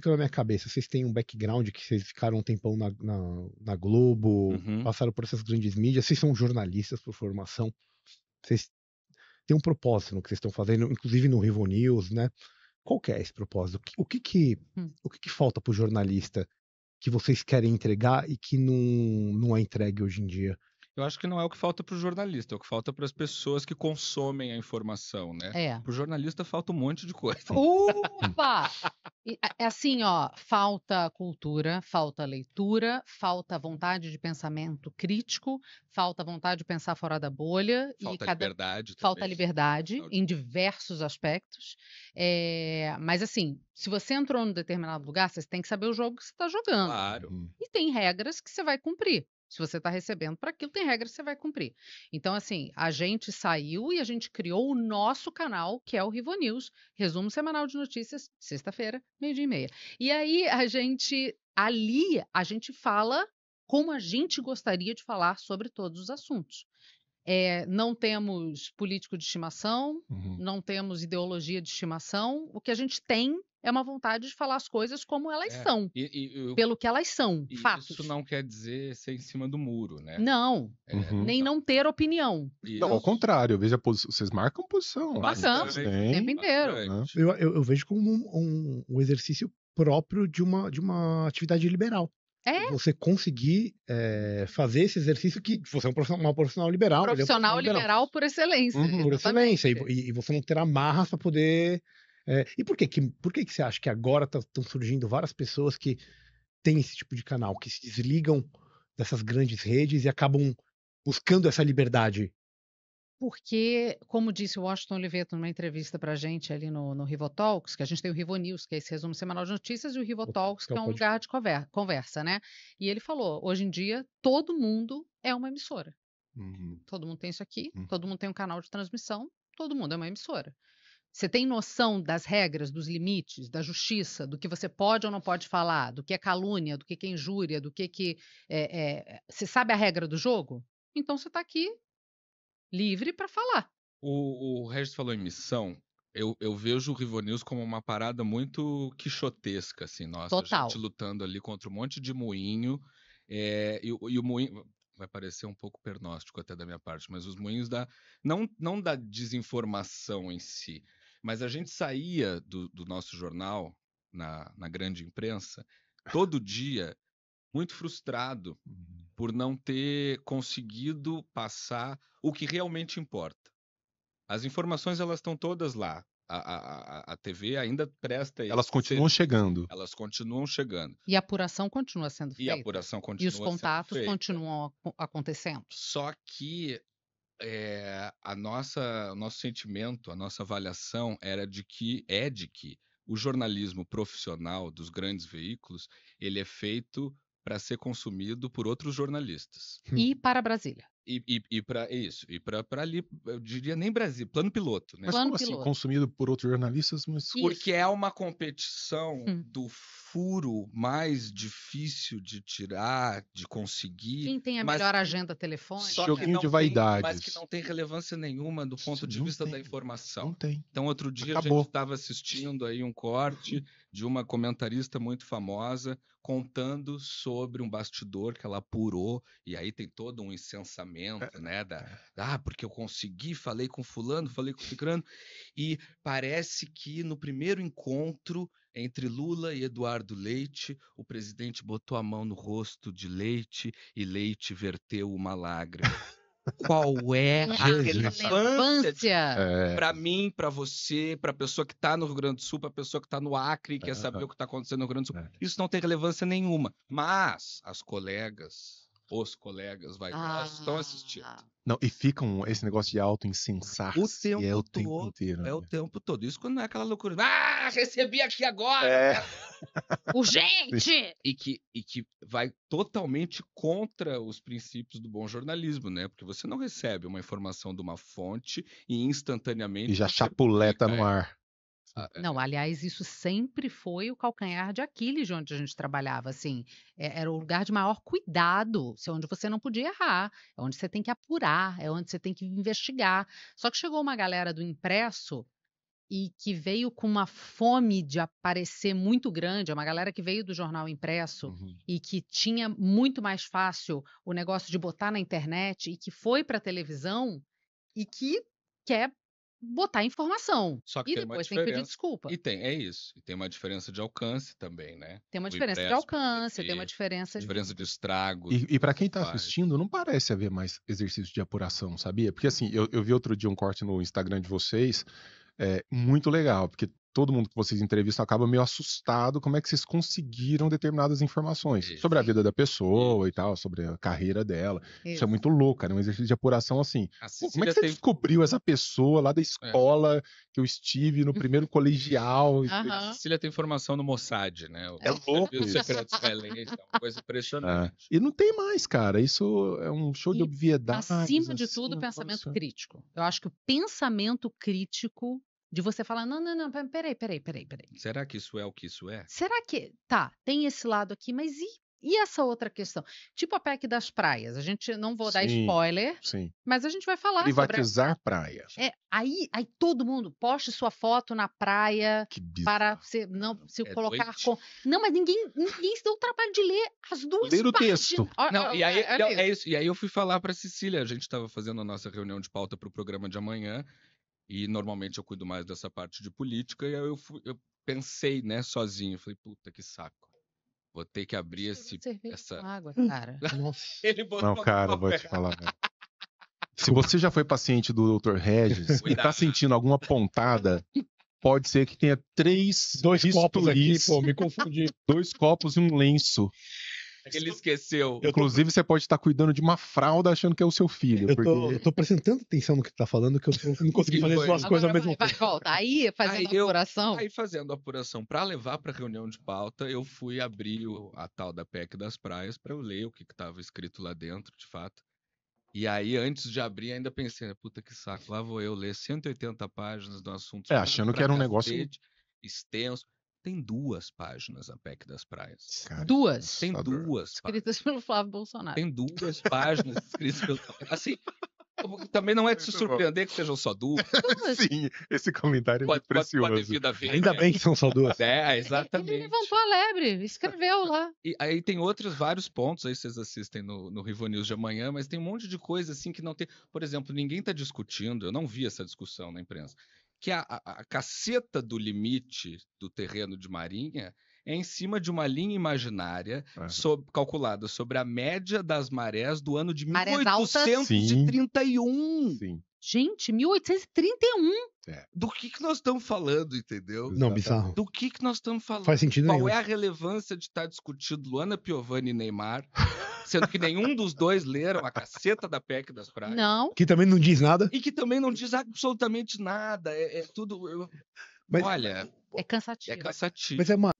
fica na minha cabeça? Vocês têm um background que vocês ficaram um tempão na, na, na Globo, uhum. passaram por essas grandes mídias, vocês são jornalistas por formação, vocês têm um propósito no que vocês estão fazendo, inclusive no Rivo News, né? Qual que é esse propósito? O que, o que, que, hum. o que, que falta para o jornalista que vocês querem entregar e que não, não é entregue hoje em dia? Eu acho que não é o que falta para o jornalista, é o que falta para as pessoas que consomem a informação, né? É. Para o jornalista falta um monte de coisa. Ufa. É assim, ó, falta cultura, falta leitura, falta vontade de pensamento crítico, falta vontade de pensar fora da bolha. Falta cada... liberdade. Também. Falta liberdade em diversos aspectos. É... Mas assim, se você entrou num determinado lugar, você tem que saber o jogo que você está jogando. Claro. E tem regras que você vai cumprir. Se você está recebendo para aquilo, tem regras que você vai cumprir. Então, assim, a gente saiu e a gente criou o nosso canal, que é o Rivo News, resumo semanal de notícias, sexta-feira, meio-dia e meia. E aí a gente, ali, a gente fala como a gente gostaria de falar sobre todos os assuntos. É, não temos político de estimação, uhum. não temos ideologia de estimação. O que a gente tem é uma vontade de falar as coisas como elas é, são, e, e, pelo que elas são, e fatos. Isso não quer dizer ser em cima do muro, né? Não, é, uhum. nem não. ter opinião. Isso. Não, ao contrário, eu vejo a posição, vocês marcam posição. Né? Marcamos, o tempo inteiro. Eu, eu, eu, vejo como um, um, um, exercício próprio de uma, de uma atividade liberal. É? Você conseguir é, fazer esse exercício que você é um profissional, profissional liberal. Profissional, é um profissional liberal. liberal, por excelência. Uhum, por excelência. E, e, você não terá amarras para poder é, e por, que, que, por que, que você acha que agora estão tá, surgindo várias pessoas que têm esse tipo de canal, que se desligam dessas grandes redes e acabam buscando essa liberdade? Porque, como disse o Washington Oliveto numa entrevista para a gente ali no, no Rivotalks, que a gente tem o Rivo News, que é esse resumo semanal de notícias, e o Rivotalks, que é, é um lugar de conversa, né? E ele falou: hoje em dia, todo mundo é uma emissora. Uhum. Todo mundo tem isso aqui, uhum. todo mundo tem um canal de transmissão, todo mundo é uma emissora. Você tem noção das regras, dos limites, da justiça, do que você pode ou não pode falar, do que é calúnia, do que é injúria, do que, que é, é... Você sabe a regra do jogo? Então você está aqui livre para falar. O, o Regis falou em missão. Eu, eu, vejo o Rivonews como uma parada muito quixotesca, assim, nossa. Total. A gente lutando ali contra um monte de moinho. É, e, e o moinho vai parecer um pouco pernóstico até da minha parte, mas os moinhos da não não da desinformação em si, mas a gente saía do, do nosso jornal, na, na grande imprensa, todo dia muito frustrado uhum. por não ter conseguido passar o que realmente importa. As informações elas estão todas lá. A, a, a TV ainda presta. Elas continuam ser... chegando. Elas continuam chegando. E a apuração continua sendo feita. E a apuração continua E os contatos continuam acontecendo. Só que é, a nossa, o nosso sentimento, a nossa avaliação era de que é de que o jornalismo profissional dos grandes veículos ele é feito para ser consumido por outros jornalistas. E para Brasília. E, e, e para é isso, e para ali, eu diria nem Brasil, plano piloto, né? Mas plano como assim, piloto. assim, consumido por outros jornalistas? Mas... Porque é uma competição hum. do furo mais difícil de tirar, de conseguir. Quem tem a mas... melhor agenda telefônica? Só Joguinho de vaidade. Mas que não tem relevância nenhuma do ponto de vista tem. da informação. Não tem. Então, outro dia Acabou. a gente estava assistindo aí um corte de uma comentarista muito famosa contando sobre um bastidor que ela apurou, e aí tem todo um incensamento julgamento, é, né? É. Da, ah, porque eu consegui, falei com fulano, falei com cicrano. E parece que no primeiro encontro entre Lula e Eduardo Leite, o presidente botou a mão no rosto de Leite e Leite verteu uma lágrima. Qual é a relevância? É. Para mim, para você, para a pessoa que está no Rio Grande do Sul, para a pessoa que está no Acre e quer saber o que está acontecendo no Rio Grande do Sul. Isso não tem relevância nenhuma. Mas as colegas os colegas vai ah, estão assistindo. Ah. Não, e ficam esse negócio de auto incensar O tempo é o todo, tempo inteiro. É o tempo todo. É né? Isso quando não é aquela loucura. Ah, recebi aqui agora! É. Urgente! e que, e que vai totalmente contra os princípios do bom jornalismo, né? Porque você não recebe uma informação de uma fonte e instantaneamente. E já chapuleta no ar. Ah, é. Não, aliás, isso sempre foi o calcanhar de Aquiles de onde a gente trabalhava, assim. É, era o lugar de maior cuidado, é onde você não podia errar, é onde você tem que apurar, é onde você tem que investigar. Só que chegou uma galera do impresso e que veio com uma fome de aparecer muito grande, é uma galera que veio do jornal impresso uhum. e que tinha muito mais fácil o negócio de botar na internet e que foi para a televisão e que quer botar informação. Só que e depois tem que pedir desculpa. E tem, é isso. E tem uma diferença de alcance também, né? Tem uma o diferença de alcance, tem uma diferença de... Diferença de estrago. E, e para quem tá faz. assistindo, não parece haver mais exercício de apuração, sabia? Porque assim, eu, eu vi outro dia um corte no Instagram de vocês, é, muito legal, porque todo mundo que vocês entrevistam acaba meio assustado como é que vocês conseguiram determinadas informações Isso. sobre a vida da pessoa e tal, sobre a carreira dela. Isso, é Isso é muito louco, cara. É um exercício de apuração assim. Como é que você teve... descobriu essa pessoa lá da é. escola é. que eu estive no primeiro colegial? Uhum. A Cecília tem formação no Mossad, né? O... É louco. O Secretos israelense, é uma coisa impressionante. É. E não tem mais, cara. Isso é um show e de obviedade. Acima de tudo, assim, pensamento crítico. Eu acho que o pensamento crítico de você falar, não, não, não, peraí, peraí, peraí, peraí. Será que isso é o que isso é? Será que. Tá, tem esse lado aqui, mas e, e essa outra questão? Tipo a PEC das praias. A gente não vou dar spoiler, sim. mas a gente vai falar. Privatizar sobre a... praia. É, aí, aí todo mundo poste sua foto na praia que para se, não, se é colocar com. Não, mas ninguém, ninguém se deu o trabalho de ler as duas Ler o texto. Não, e aí, é, é, é, isso. E aí eu fui falar para Cecília. A gente estava fazendo a nossa reunião de pauta para o programa de amanhã. E normalmente eu cuido mais dessa parte de política. E aí eu, fui, eu pensei, né, sozinho. Falei, puta que saco. Vou ter que abrir esse. Essa... água, cara. Não, cara, vou te falar. Se você já foi paciente do Dr. Regis Cuidado. e tá sentindo alguma pontada, pode ser que tenha três. Dois bisturis, copos aqui, pô, me confundi. Dois copos e um lenço é Ele esqueceu. Eu Inclusive, tô... você pode estar cuidando de uma fralda achando que é o seu filho. Eu, porque... tô, eu tô prestando tanta atenção no que tá falando que eu não consegui fazer as duas coisas ao mesmo tempo. Vai, volta. Aí, fazendo aí eu, apuração. Aí, fazendo apuração para levar para reunião de pauta, eu fui abrir o, a tal da PEC das praias para eu ler o que, que tava escrito lá dentro, de fato. E aí, antes de abrir, ainda pensei, né, puta que saco, lá vou eu ler 180 páginas do assunto. É, achando que era um negócio extenso tem duas páginas a PEC das praias. Cara, duas? Tem é duas. Escritas pelo Flávio Bolsonaro. Tem duas páginas escritas pelo. Assim, também não é de se surpreender que sejam só duas. Sim, esse comentário pode, é precioso. Pode, pode Ainda bem que são só duas. É, é exatamente. Ele levantou a lebre, escreveu lá. E aí tem outros vários pontos, aí vocês assistem no, no Rivo News de amanhã, mas tem um monte de coisa assim que não tem. Por exemplo, ninguém está discutindo, eu não vi essa discussão na imprensa que a, a, a caceta do limite do terreno de marinha é em cima de uma linha imaginária uhum. sob, calculada sobre a média das marés do ano de 1831. Sim. Sim. Gente, 1831! É. Do que, que nós estamos falando, entendeu? Não, bizarro. Do que, que nós estamos falando? Faz sentido Qual nenhum. é a relevância de estar discutido Luana Piovani e Neymar, sendo que nenhum dos dois leram a caceta da PEC das praias? Não. Que também não diz nada? E que também não diz absolutamente nada. É, é tudo. Eu... Mas... Olha. É cansativo. É cansativo. Mas é uma